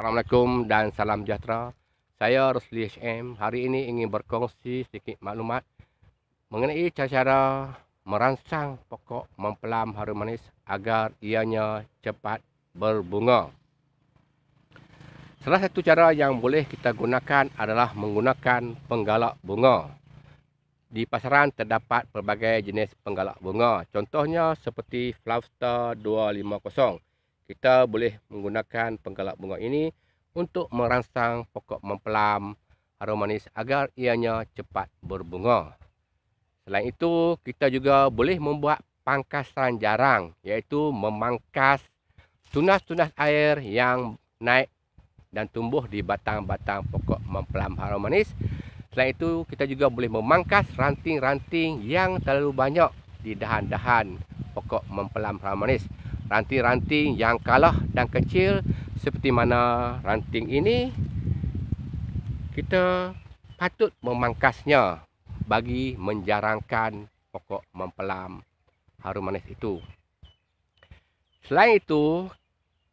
Assalamualaikum dan salam sejahtera. Saya Rosli HM. Hari ini ingin berkongsi sedikit maklumat mengenai cara-cara merangsang pokok mempelam harum manis agar ianya cepat berbunga. Salah satu cara yang boleh kita gunakan adalah menggunakan penggalak bunga. Di pasaran terdapat pelbagai jenis penggalak bunga. Contohnya seperti Flavsta 250 kita boleh menggunakan penggalak bunga ini untuk merangsang pokok mempelam aromanis agar ianya cepat berbunga. Selain itu, kita juga boleh membuat pangkasan jarang iaitu memangkas tunas-tunas air yang naik dan tumbuh di batang-batang pokok mempelam aromanis. Selain itu, kita juga boleh memangkas ranting-ranting yang terlalu banyak di dahan-dahan pokok mempelam aromanis. manis ranting-ranting yang kalah dan kecil seperti mana ranting ini kita patut memangkasnya bagi menjarangkan pokok mempelam harum manis itu selain itu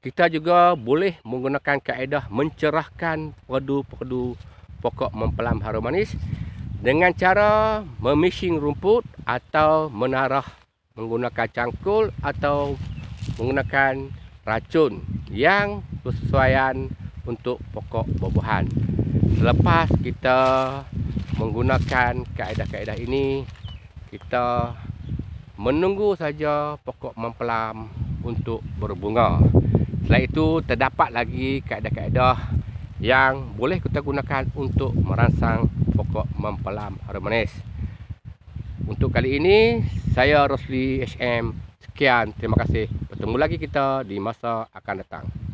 kita juga boleh menggunakan kaedah mencerahkan pedu-pedu pokok mempelam harum manis dengan cara memishing rumput atau menarah menggunakan cangkul atau menggunakan racun yang bersesuaian untuk pokok buah-buahan. Selepas kita menggunakan kaedah-kaedah ini, kita menunggu saja pokok mempelam untuk berbunga. Selepas itu, terdapat lagi kaedah-kaedah yang boleh kita gunakan untuk merangsang pokok mempelam harmonis. Untuk kali ini, saya Rosli HM. Sekian, terima kasih bertemu lagi kita di masa akan datang.